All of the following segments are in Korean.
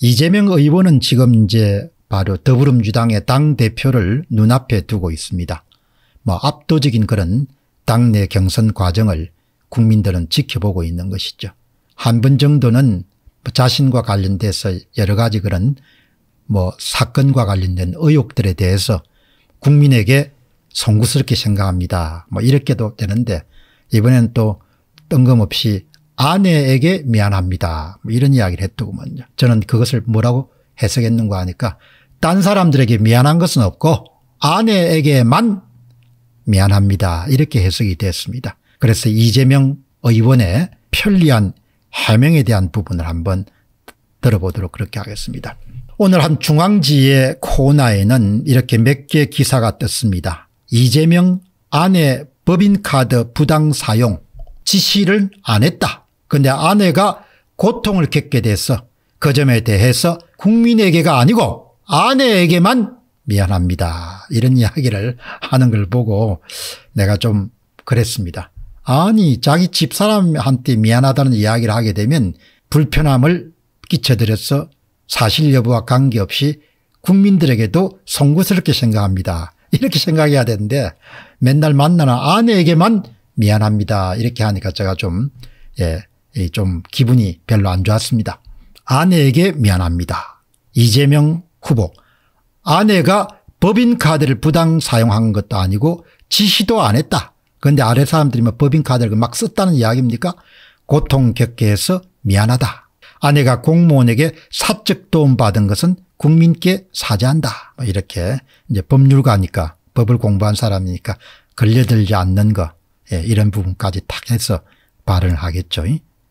이재명 의원은 지금 이제 바로 더불어민주당의 당대표를 눈앞에 두고 있습니다. 뭐 압도적인 그런 당내 경선 과정을 국민들은 지켜보고 있는 것이죠. 한 번 정도는 뭐 자신과 관련돼서 여러 가지 그런 뭐 사건과 관련된 의혹들에 대해서 국민에게 송구스럽게 생각합니다. 뭐 이렇게도 되는데 이번엔 또 뜬금없이 아내에게 미안합니다. 뭐 이런 이야기를 했더구먼요. 저는 그것을 뭐라고 해석했는가 하니까 딴 사람들에게 미안한 것은 없고 아내에게만 미안합니다. 이렇게 해석이 됐습니다. 그래서 이재명 의원의 편리한 해명에 대한 부분을 한번 들어보도록 그렇게 하겠습니다. 오늘 한 중앙지의 코너에는 이렇게 몇 개 기사가 떴습니다. 이재명 아내 법인카드 부당 사용 지시를 안 했다. 근데 아내가 고통을 겪게 돼서 그 점에 대해서 국민에게가 아니고 아내에게만 미안합니다. 이런 이야기를 하는 걸 보고 내가 좀 그랬습니다. 아니 자기 집사람한테 미안하다는 이야기를 하게 되면 불편함을 끼쳐드려서 사실 여부와 관계없이 국민들에게도 송구스럽게 생각합니다. 이렇게 생각해야 되는데 맨날 만나는 아내에게만 미안합니다. 이렇게 하니까 제가 좀 예, 예, 좀 기분이 별로 안 좋았습니다. 아내에게 미안합니다. 이재명 후보 아내가 법인카드를 부당 사용한 것도 아니고 지시도 안 했다. 그런데 아래 사람들이 뭐 법인카드를 막 썼다는 이야기입니까? 고통 겪게 해서 미안하다. 아내가 공무원에게 사적 도움받은 것은 국민께 사죄한다. 뭐 이렇게 이제 법률가니까 법을 공부한 사람이니까 걸려들지 않는 거 예, 이런 부분까지 탁 해서 발언을 하겠죠.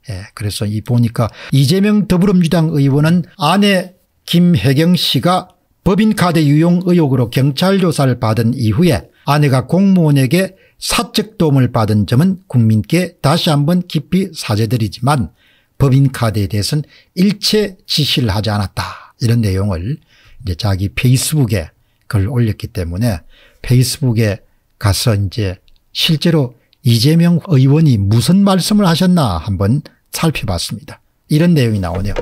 예, 그래서 이 보니까 이재명 더불어민주당 의원은 아내 김혜경 씨가 법인카드 유용 의혹으로 경찰 조사를 받은 이후에 아내가 공무원에게 사적 도움을 받은 점은 국민께 다시 한번 깊이 사죄드리지만 법인카드에 대해서는 일체 지시를 하지 않았다 이런 내용을 이제 자기 페이스북에 글을 올렸기 때문에 페이스북에 가서 이제 실제로 이재명 의원이 무슨 말씀을 하셨나 한번 살펴봤습니다. 이런 내용이 나오네요.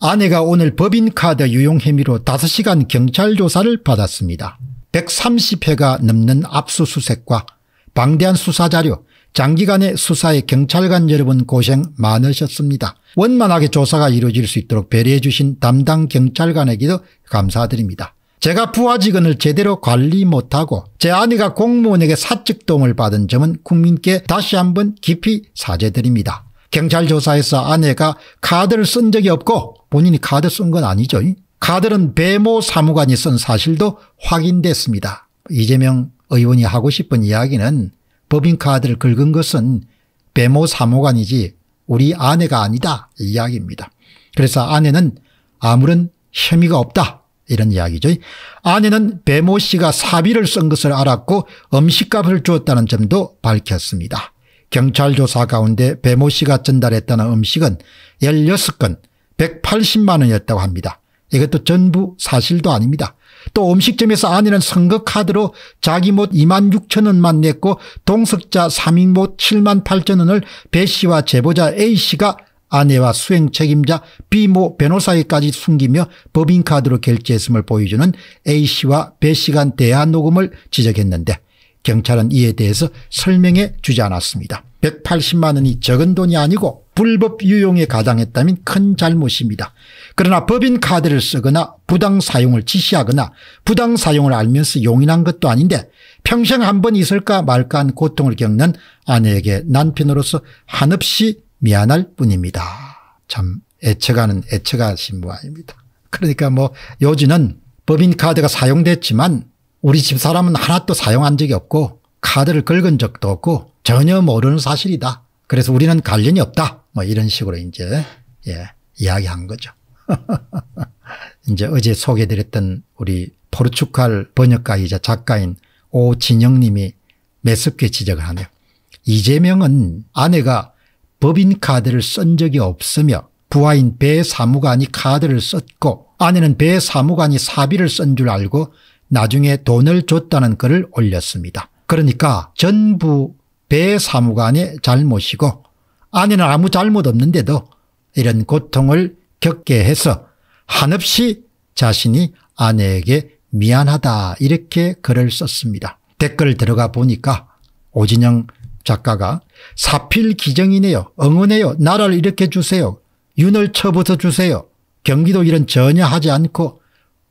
아내가 오늘 법인카드 유용 혐의로 5시간 경찰 조사를 받았습니다. 130회가 넘는 압수수색과 방대한 수사자료, 장기간의 수사에 경찰관 여러분 고생 많으셨습니다. 원만하게 조사가 이루어질 수 있도록 배려해 주신 담당 경찰관에게도 감사드립니다. 제가 부하직원을 제대로 관리 못하고 제 아내가 공무원에게 사측 도움을 받은 점은 국민께 다시 한번 깊이 사죄드립니다. 경찰 조사에서 아내가 카드를 쓴 적이 없고 본인이 카드 쓴 건 아니죠. 카드는 배모 사무관이 쓴 사실도 확인됐습니다. 이재명 의원이 하고 싶은 이야기는 법인카드를 긁은 것은 배모 사무관이지 우리 아내가 아니다 이야기입니다. 그래서 아내는 아무런 혐의가 없다 이런 이야기죠. 아내는 배모 씨가 사비를 쓴 것을 알았고 음식값을 주었다는 점도 밝혔습니다. 경찰 조사 가운데 배모 씨가 전달했다는 음식은 16건 180만 원이었다고 합니다. 이것도 전부 사실도 아닙니다. 또 음식점에서 아내는 선거 카드로 자기 못 2만 6천 원만 냈고 동석자 3인 못 7만 8천 원을 배 씨와 제보자 A 씨가 아내와 수행 책임자 B모 변호사에까지 숨기며 법인카드로 결제했음을 보여주는 A씨와 B씨 간 대화 녹음을 지적했는데 경찰은 이에 대해서 설명해 주지 않았습니다. 180만 원이 적은 돈이 아니고 불법 유용에 가당했다면큰 잘못입니다. 그러나 법인 카드를 쓰거나 부당 사용을 지시하거나 부당 사용을 알면서 용인한 것도 아닌데 평생 한 번 있을까 말까 한 고통을 겪는 아내에게 남편으로서 한없이 미안할 뿐입니다. 참 애처가는 애처가신 부아입니다 그러니까 뭐 요지는 법인 카드가 사용됐지만 우리 집사람은 하나도 사용한 적이 없고 카드를 긁은 적도 없고 전혀 모르는 사실이다. 그래서 우리는 관련이 없다. 뭐 이런 식으로 이제 예, 이야기한 거죠. 이제 어제 소개드렸던 해 우리 포르투갈 번역가이자 작가인 오진영 님이 매섭게 지적을 하며 이재명은 아내가 법인 카드를 쓴 적이 없으며 부하인 배 사무관이 카드를 썼고 아내는 배 사무관이 사비를 쓴 줄 알고 나중에 돈을 줬다는 글을 올렸습니다. 그러니까 전부 배 사무관의 잘못이고 아내는 아무 잘못 없는데도 이런 고통을 겪게 해서 한없이 자신이 아내에게 미안하다 이렇게 글을 썼습니다. 댓글 들어가 보니까 오진영 작가가 사필 기정이네요. 응원해요. 나라를 일으켜 주세요. 윤을 쳐부터 주세요. 경기도 일은 전혀 하지 않고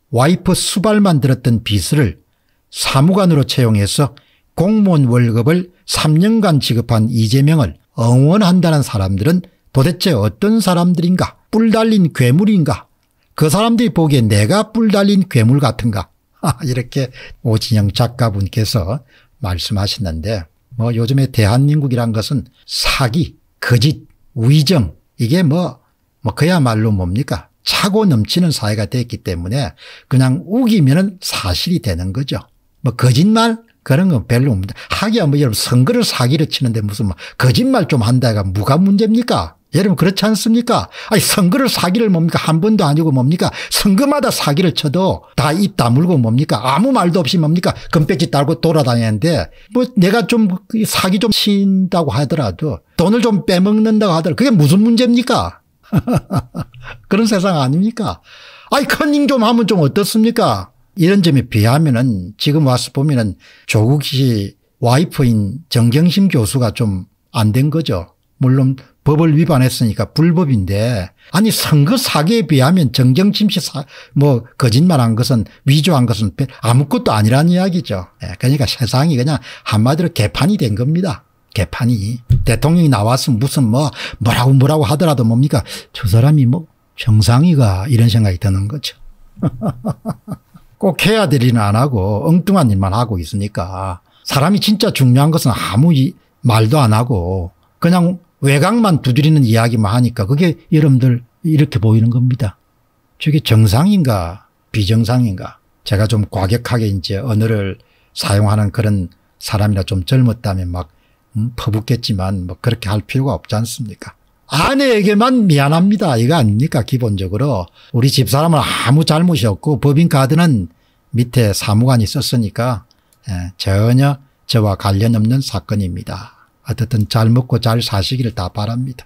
와이프 수발만 들었던 비서를 사무관으로 채용해서 공무원 월급을 3년간 지급한 이재명을 응원한다는 사람들은 도대체 어떤 사람들인가 뿔 달린 괴물인가 그 사람들이 보기에 내가 뿔 달린 괴물 같은가 이렇게 오진영 작가분께서 말씀하셨는데 뭐 요즘에 대한민국이란 것은 사기 거짓 위정 이게 뭐, 뭐 그야말로 뭡니까 차고 넘치는 사회가 됐기 때문에 그냥 우기면 은 사실이 되는 거죠. 뭐 거짓말 그런 건 별로 없는데 하기야 뭐 여러분 선거를 사기를 치는데 무슨 뭐 거짓말 좀 한다가 무가 문제입니까? 여러분 그렇지 않습니까? 아니 선거를 사기를 뭡니까? 한 번도 아니고 뭡니까? 선거마다 사기를 쳐도 다 입 다물고 뭡니까? 아무 말도 없이 뭡니까? 금배지 달고 돌아다니는데 뭐 내가 좀 사기 좀 친다고 하더라도 돈을 좀 빼먹는다고 하더라도 그게 무슨 문제입니까? 그런 세상 아닙니까? 아이, 컨닝 좀 하면 좀 어떻습니까? 이런 점에 비하면은 지금 와서 보면은 조국 씨 와이프인 정경심 교수가 좀 안 된 거죠. 물론 법을 위반했으니까 불법인데 아니 선거 사기에 비하면 정경심 씨뭐 거짓말한 것은 위조한 것은 아무것도 아니란 이야기죠. 예, 그러니까 세상이 그냥 한마디로 개판이 된 겁니다. 개판이 대통령이 나와서 무슨 뭐 뭐라고 뭐라고 하더라도 뭡니까 저 사람이 뭐 정상이가 이런 생각이 드는 거죠. 꼭 해야 될 일은 안 하고 엉뚱한 일만 하고 있으니까 사람이 진짜 중요한 것은 아무 이, 말도 안 하고 그냥 외곽만 두드리는 이야기만 하니까 그게 여러분들 이렇게 보이는 겁니다. 저게 정상인가 비정상인가 제가 좀 과격하게 이제 언어를 사용하는 그런 사람이라 좀 젊었다면 막 음, 퍼붓겠지만 뭐 그렇게 할 필요가 없지 않습니까? 아내에게만 미안합니다. 이거 아닙니까? 기본적으로. 우리 집사람은 아무 잘못이 없고 법인카드는 밑에 사무관이 썼으니까 예, 전혀 저와 관련 없는 사건입니다. 어쨌든 잘 먹고 잘 사시기를 다 바랍니다.